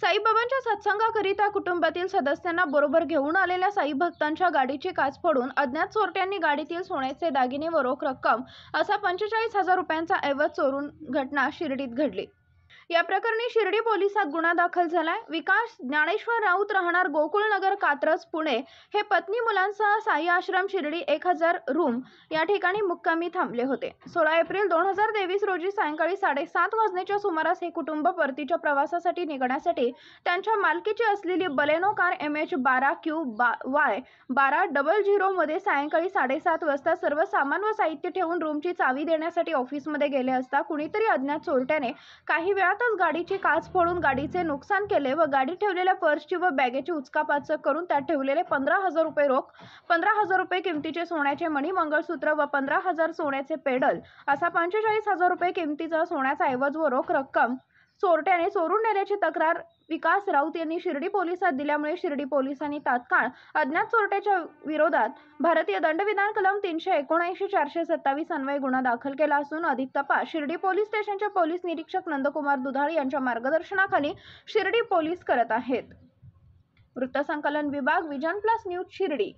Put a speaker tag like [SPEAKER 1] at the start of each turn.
[SPEAKER 1] साईबाबांच्या सत्संगाकरिता कुटुंबातील सदस्यांना बरोबर घेऊन आलेल्या साई भक्तांच्या गाडीची काच पडून अज्ञात चोरट्यांनी गाडीतील सोन्याचे दागिने व रोख रक्कम असा पंचेचाळीस हजार रुपयांचा ऐवज चोरून घटना शिर्डीत घडली या प्रकरणी शिर्डी पोलिसात गुन्हा दाखल झालाय विकास ज्ञानेश्वर राऊत राहणार गोकुळनगर कात्रज पुणे हे पत्नी मुलांसह साई आश्रम शिर्डी एक हजार रूम या ठिकाणी मुक्कामी थांबले होते सोळा एप्रिल दोन हजार तेवीस रोजी सायंकाळी साडेसात वाजण्याच्या सुमारास हे कुटुंब परतीच्या प्रवासासाठी निघण्यासाठी त्यांच्या मालकीची असलेली बलेनो कार एम एच बारा क्यू बा वाय बारा डबल मध्ये सायंकाळी साडेसात वाजता सर्व सामान व साहित्य ठेवून रूमची चावी देण्यासाठी ऑफिसमध्ये गेले असता कुणीतरी अज्ञात चोरट्याने काही वेळात गाडीचे गाडीची काच फोडून गाडीचे नुकसान केले व गाडी ठेवलेल्या पर्सची व बॅगेची उचकापाचक करून त्यात ठेवलेले पंधरा हजार रुपये रोख पंधरा हजार रुपये किमतीचे सोन्याचे मणी मंगळसूत्र व पंधरा हजार सोन्याचे पेडल असा पंचेचाळीस हजार रुपये किमतीचा सोन्याचा ऐवज व रोख रक्कम चोरट्याने चोरून नेल्याची तक्रार विकास राऊत यांनी शिर्डी पोलिसात दिल्यामुळे शिर्डी पोलिसांनी तात्काळ अज्ञात चोरट्याच्या विरोधात भारतीय दंडविधान कलम तीनशे एकोणऐंशी चारशे सत्तावीस अन्वय गुन्हा दाखल केला असून अधिक तपास शिर्डी पोलीस स्टेशनचे पोलीस निरीक्षक नंदकुमार दुधाळ यांच्या मार्गदर्शनाखाली शिर्डी पोलीस करत आहेत वृत्तसंकलन विभाग विजन प्लस न्यूज शिर्डी